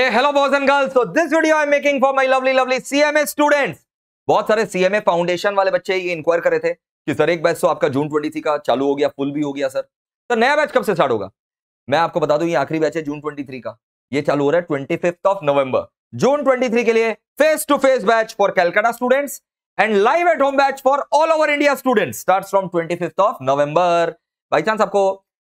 Hey, hello boys and girls. So this video I'm making for my lovely lovely CMA students. बहुत सारे CMA foundation वाले बच्चे ये inquire कर रहे थे कि सर एक बैच तो आपका जून 23 का चालू हो गया फुल भी हो गया सर तो नया बैच कब से स्टार्ट होगा मैं आपको बता दूं ये आखिरी बैच है जून 23 का ये चालू हो रहा है ट्वेंटी ऑफ नवंबर जून 23 के लिए face to face batch for Calcutta students and live at home batch for all over India student start from twenty of November by chance आपको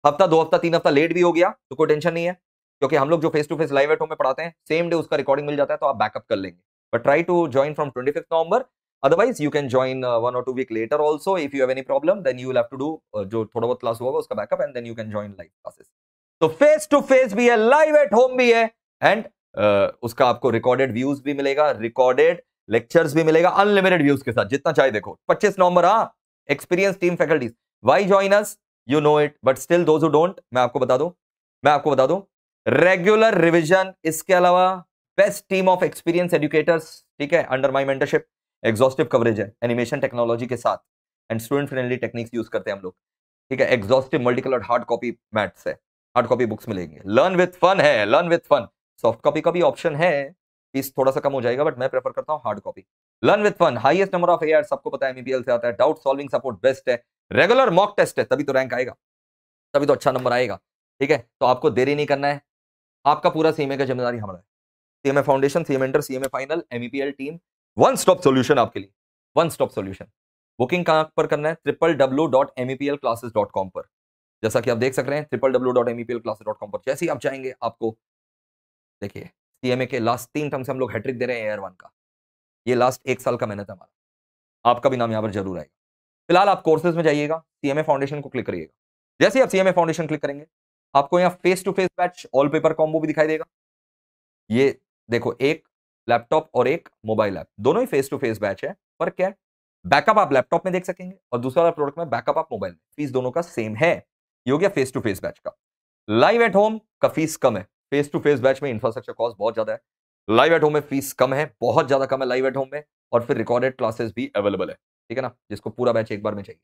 हफ्ता दो हफ्ता तीन हफ्ता लेट भी हो गया तो कोई टेंशन नहीं है क्योंकि हम लोग जो face to face live at home में पढ़ाते हैं सेम डे उसका रिकॉर्डिंग मिल जाता है तो आप बैकअप कर लेंगे but try to join from twenty fifth November otherwise you can join one और two week later also if you have any problem then you have to do जो थोड़ा बहुत क्लास होगा उसका backup and then you can join live classes तो face to face भी है live at home भी है एंड uh, उसका आपको रिकॉर्डेड व्यूज भी मिलेगा रिकॉर्डेड लेक्चर्स भी मिलेगा अनलिमिटेड व्यूज के साथ जितना चाहे देखो 25 नवंबर हाँ experience team faculties why join us you know it but still those don't मैं आपको बता दूं मैं आपको बता दूं रेगुलर रिविजन इसके अलावा best team of experience educators ठीक है under my mentorship exhaustive coverage है एनिमेशन टेक्नोलॉजी के साथ and student friendly techniques use करते हैं हम लोग ठीक है exhaustive multicolour hard copy mats है हार्ड कॉपी बुक्स मिलेंगे लर्न विथ फन है learn with fun soft copy का भी ऑप्शन है फीस थोड़ा सा कम हो जाएगा बट मैं प्रेफर करता हूँ hard copy learn with fun highest number of AIR सबको पता है एमबीएल से आता है डाउट सॉल्विंग सपोर्ट बेस्ट है रेगुलर मॉक टेस्ट है तभी तो रैंक आएगा तभी तो अच्छा नंबर आएगा ठीक है तो आपको देरी नहीं करना है आपका पूरा सीएमए का जिम्मेदारी हमारा है CMA foundation CM inter CMA final MEPL team one stop solution आपके लिए वन स्टॉप सोल्यूशन बुकिंग कहाँ पर करना है triple W dot M classes dot com पर जैसा कि आप देख सक रहे हैं triple W dot M classes dot com पर जैसे ही आप जाएंगे आपको देखिए सीएमए के लास्ट तीन टर्म से हम लोग हैट्रिक दे रहे हैं एयर वन का ये लास्ट एक साल का मेहनत है हमारा आपका भी नाम यहाँ पर जरूर आएगा फिलहाल आप कोर्सेज में जाइएगा सीएमए फाउंडेशन को क्लिक करिएगा जैसे ही आप सीएमए फाउंडेशन क्लिक करेंगे आपको यहाँ face to face batch all paper combo भी दिखाई देगा ये देखो एक लैपटॉप और एक मोबाइल ऐप दोनों ही फेस टू फेस बैच है पर क्या है बैकअप आप लैपटॉप में देख सकेंगे और दूसरा प्रोडक्ट में बैकअप आप मोबाइल में फीस दोनों का सेम है ये हो गया फेस टू फेस बैच का लाइव एट होम का फीस कम है फेस टू फेस बैच में इंफ्रास्ट्रक्चर कॉस्ट बहुत ज्यादा है लाइव एट होम में फीस कम है बहुत ज्यादा कम है लाइव एट होम में और फिर रिकॉर्डेड क्लासेस भी अवेलेबल है ठीक है ना जिसको पूरा बैच एक बार में चाहिए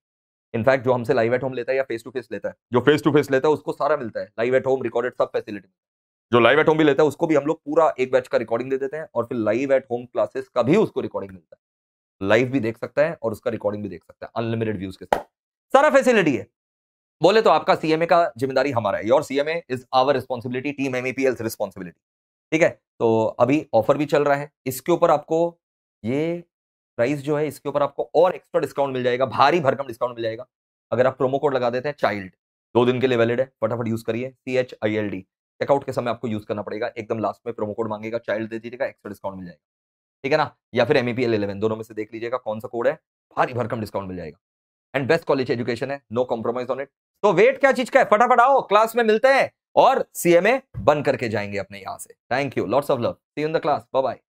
इनफैक्ट जो हमसे लाइव एट होम लेता है या फेस टू फेस लेता है जो फेस टू फेस लेता है उसको सारा मिलता है लाइव एट होम रिकॉर्डेड सब फैसिलिटी जो लाइव एट होम भी लेता है उसको भी हम लोग पूरा एक बैच का रिकॉर्डिंग दे देते हैं और फिर लाइव एट होम क्लासेस का भी उसको रिकॉर्डिंग मिलता है लाइव भी देख सकता है और उसका रिकॉर्डिंग भी देख सकता है अनलिमिटेड व्यूज के साथ सारा फैसिलिटी है बोले तो आपका सीएमए का जिम्मेदारी हमारा है your CMA is our responsibility team MEPL responsibility ठीक है तो अभी ऑफर भी चल रहा है इसके ऊपर आपको ये प्राइस जो है इसके ऊपर आपको और एक्स्ट्रा डिस्काउंट मिल जाएगा भारी भरकम डिस्काउंट मिल जाएगा अगर आप प्रोमो कोड लगा देते हैं चाइल्ड दो दिन के लिए वैलिड है फटाफट यूज करिए C H I L D checkout के समय आपको यूज करना पड़ेगा एकदम लास्ट में प्रोमो कोड मांगेगा चाइल्ड दे दीजिएगा एक्स्ट्रा डिस्काउंट मिल जाएगा ठीक है ना या फिर M E P L eleven दोनों में से देख लीजिएगा कौन सा कोड है भारी भरकम डिस्काउंट मिल जाएगा एंड बेस्ट कॉलेज एजुकेशन है नो कॉम्प्रोमाइज ऑन इट तो वेट क्या चीज का है फटाफट आओ क्लास में मिलते हैं और सीएमए बन करके जाएंगे अपने यहां से thank you lots of love see in the class bye bye